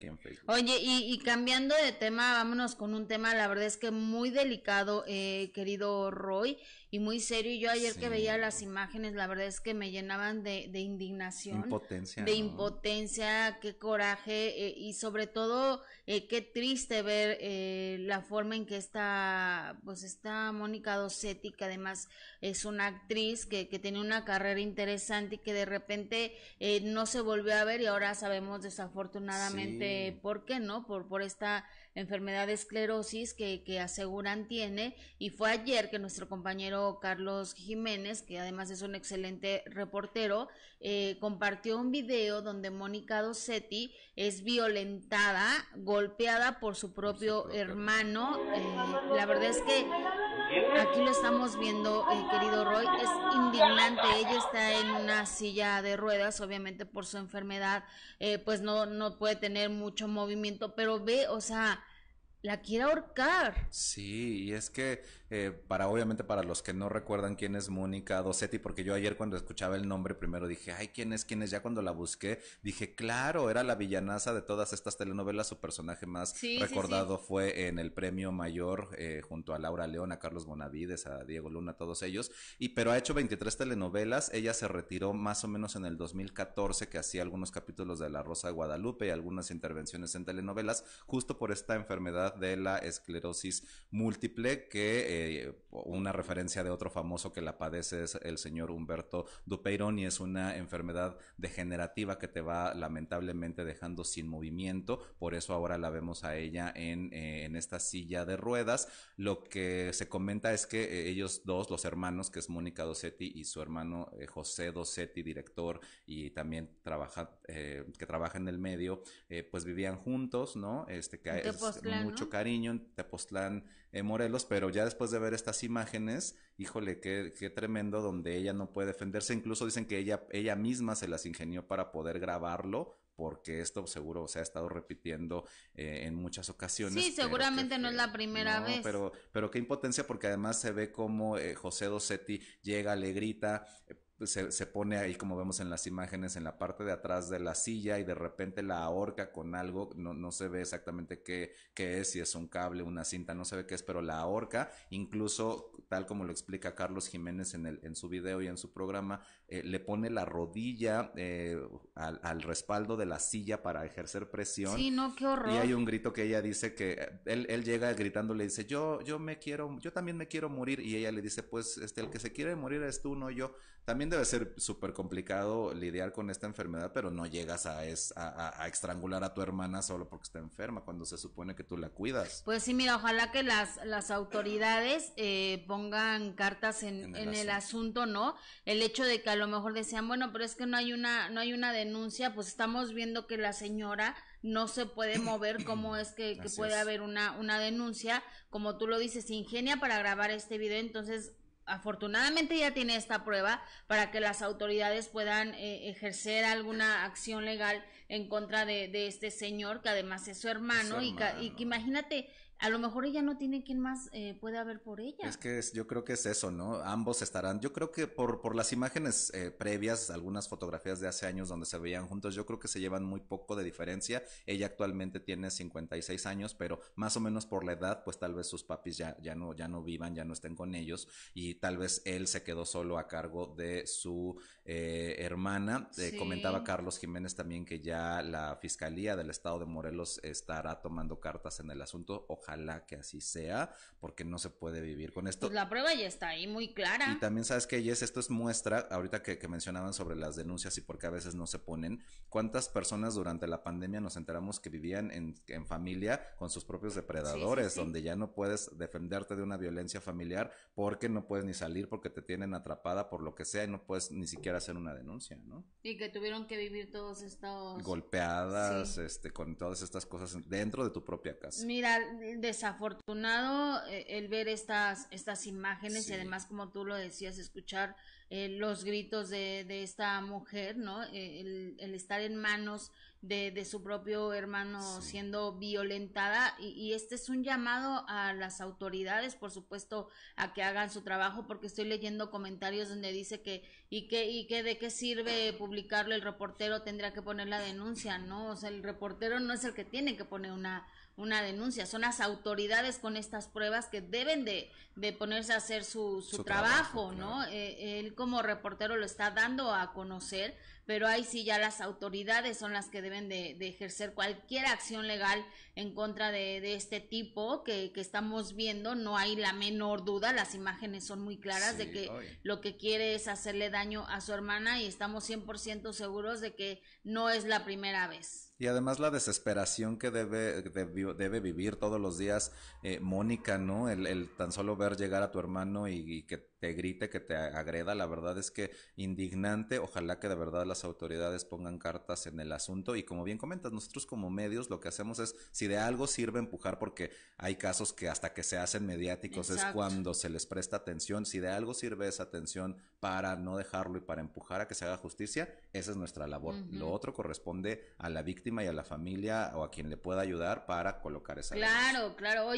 game Oye, y, cambiando de tema, vámonos con un tema, la verdad es que muy delicado, eh, querido Roy, y muy serio. Yo ayer que veía las imágenes, la verdad es que me llenaban de, de indignación. Impotencia. De impotencia, qué coraje, eh, y sobre todo, eh, qué triste ver eh, la forma en que está, pues esta Mónica Dosetti, que además es una actriz que, que tenía una carrera interesante y que de repente no se volvió a ver y ahora sabemos desafortunadamente por ¿Por qué no? Por, por esta enfermedad de esclerosis que, que aseguran tiene. Y fue ayer que nuestro compañero Carlos Jiménez, que además es un excelente reportero, eh, compartió un video donde Mónica Dosetti es violentada, golpeada por su propio, hermano. Eh, la verdad es que aquí lo estamos viendo, el querido Roy, es indignante. Ella está en una silla de ruedas, obviamente por su enfermedad, eh, pues no, no puede tener mucho movimiento, pero ve, o sea, la quiere ahorcar. Sí, y es que eh, para obviamente para los que no recuerdan quién es Mónica Dosetti, porque yo ayer cuando escuchaba el nombre primero dije, ay, ¿quién es? ¿Quién es? Ya cuando la busqué, dije, claro, era la villanaza de todas estas telenovelas, su personaje más recordado fue en el premio mayor eh, junto a Laura León, a Carlos Bonavides, a Diego Luna, a todos ellos, y pero ha hecho 23 telenovelas, ella se retiró más o menos en el 2014 que hacía algunos capítulos de La Rosa de Guadalupe y algunas intervenciones en telenovelas, justo por esta enfermedad de la esclerosis múltiple que... Eh, eh, una referencia de otro famoso que la padece es el señor Humberto Dupeirón y es una enfermedad degenerativa que te va lamentablemente dejando sin movimiento. Por eso ahora la vemos a ella en, eh, en esta silla de ruedas. Lo que se comenta es que eh, ellos dos, los hermanos, que es Mónica Dosetti y su hermano José Dosetti director y también trabaja, que trabaja en el medio, pues vivían juntos, ¿no? Este, que es mucho cariño en Tepoztlán, Morelos, pero ya después de ver estas imágenes, híjole, qué, qué tremendo donde ella no puede defenderse. Incluso dicen que ella, ella misma se las ingenió para poder grabarlo porque esto seguro se ha estado repitiendo eh, en muchas ocasiones. Sí, seguramente no es la primera vez. Pero, pero qué impotencia porque además se ve cómo eh, José Dosetti llega, le grita, se, pone ahí, como vemos en las imágenes, en la parte de atrás de la silla y de repente la ahorca con algo, no, no se ve exactamente qué, qué, es, si es un cable, una cinta, no se ve qué es, pero la ahorca, incluso tal como lo explica Carlos Jiménez en, el, en su video y en su programa, eh, le pone la rodilla eh, al, al, respaldo de la silla para ejercer presión. Sí, no, qué horror. Y hay un grito que ella dice que él, él llega gritando, le dice, yo, yo me quiero, yo también me quiero morir y ella le dice, pues, este, el que se quiere morir es tú, no yo. También debe ser súper complicado lidiar con esta enfermedad, pero no llegas a, es, a, estrangular a tu hermana solo porque está enferma, cuando se supone que tú la cuidas. Pues sí, mira, ojalá que las, las autoridades eh, pongan cartas en, el, asunto. ¿no? El hecho de que a lo mejor decían, bueno, pero es que no hay una, no hay una denuncia, pues estamos viendo que la señora no se puede mover, cómo es que, puede haber una, una denuncia, como tú lo dices, ingenia para grabar este video, entonces afortunadamente ya tiene esta prueba para que las autoridades puedan eh, ejercer alguna acción legal en contra de, este señor, que además es su hermano, y que imagínate a lo mejor ella no tiene quien más eh, pueda haber por ella. Es que yo creo que es eso, ¿no? Ambos estarán, yo creo que por, por las imágenes eh, previas, algunas fotografías de hace años donde se veían juntos, yo creo que se llevan muy poco de diferencia. Ella actualmente tiene 56 años, pero más o menos por la edad, pues tal vez sus papis ya, ya, no, ya no vivan, ya no estén con ellos y tal vez él se quedó solo a cargo de su eh, hermana. Eh, comentaba Carlos Jiménez también que ya la Fiscalía del Estado de Morelos estará tomando cartas en el asunto. Ojalá ojalá que así sea, porque no se puede vivir con esto. Pues la prueba ya está ahí muy clara. Y también sabes que, Jess, esto es muestra, ahorita que, mencionaban sobre las denuncias y por qué a veces no se ponen, cuántas personas durante la pandemia nos enteramos que vivían en, en familia con sus propios depredadores, donde ya no puedes defenderte de una violencia familiar porque no puedes ni salir, porque te tienen atrapada por lo que sea y no puedes ni siquiera hacer una denuncia, ¿no? Y que tuvieron que vivir todos estos... Golpeadas, este, con todas estas cosas dentro de tu propia casa. Mira, desafortunado eh, el ver estas, estas imágenes y además, como tú lo decías, escuchar eh, los gritos de, de, esta mujer, ¿no? Eh, el, estar en manos de, de su propio hermano siendo violentada y, y, este es un llamado a las autoridades, por supuesto, a que hagan su trabajo porque estoy leyendo comentarios donde dice que y que y que de qué sirve publicarlo el reportero tendría que poner la denuncia, ¿no? O sea, el reportero no es el que tiene que poner una una denuncia. Son las autoridades con estas pruebas que deben de, de ponerse a hacer su, su, trabajo, ¿no? Eh, él como reportero lo está dando a conocer, pero ahí sí ya las autoridades son las que deben de, ejercer cualquier acción legal en contra de, este tipo que, estamos viendo, no hay la menor duda, las imágenes son muy claras de que lo que quiere es hacerle daño a su hermana y estamos 100% seguros de que no es la primera vez. Y además la desesperación que debe, debe, vivir todos los días eh, Mónica, ¿no? El, tan solo ver llegar a tu hermano y, que te grite, que te agreda, la verdad es que indignante, ojalá que de verdad autoridades pongan cartas en el asunto y como bien comentas, nosotros como medios lo que hacemos es, si de algo sirve empujar, porque hay casos que hasta que se hacen mediáticos es cuando se les presta atención, si de algo sirve esa atención para no dejarlo y para empujar a que se haga justicia, esa es nuestra labor. Lo otro corresponde a la víctima y a la familia o a quien le pueda ayudar para colocar esa. Claro, claro, claro.